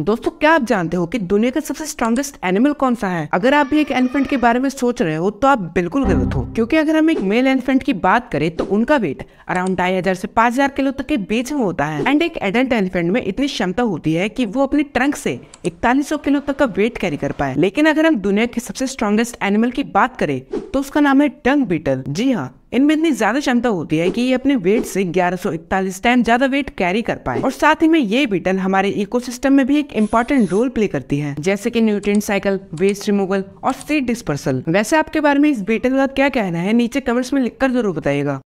दोस्तों क्या आप जानते हो कि दुनिया का सबसे स्ट्रांगेस्ट एनिमल कौन सा है अगर आप भी एक एलिफेंट के बारे में सोच रहे हो तो आप बिल्कुल गलत हो क्योंकि अगर हम एक मेल एलिफेंट की बात करें तो उनका वेट अराउंड ढाई हजार ऐसी पाँच हजार किलो तक के बीच में होता है एंड एक एडल्ट एलिफेंट में इतनी क्षमता होती है की वो अपने ट्रंक ऐसी इकतालीस किलो तक का वेट कैरी कर पाए लेकिन अगर हम दुनिया के सबसे स्ट्रांगेस्ट एनिमल की बात करें तो उसका नाम है टंग बीटल जी हाँ इनमें इतनी ज्यादा क्षमता होती है कि ये अपने वेट से 1141 टाइम ज्यादा वेट कैरी कर पाए और साथ ही में ये बीटल हमारे इकोसिस्टम में भी एक इम्पोर्टेंट रोल प्ले करती है जैसे कि न्यूट्रिएंट साइकिल वेस्ट रिमूवल और सीड डिस्पर्सल वैसे आपके बारे में इस बीटल का क्या कहना है नीचे कमेंट्स में लिखकर जरूर बताइएगा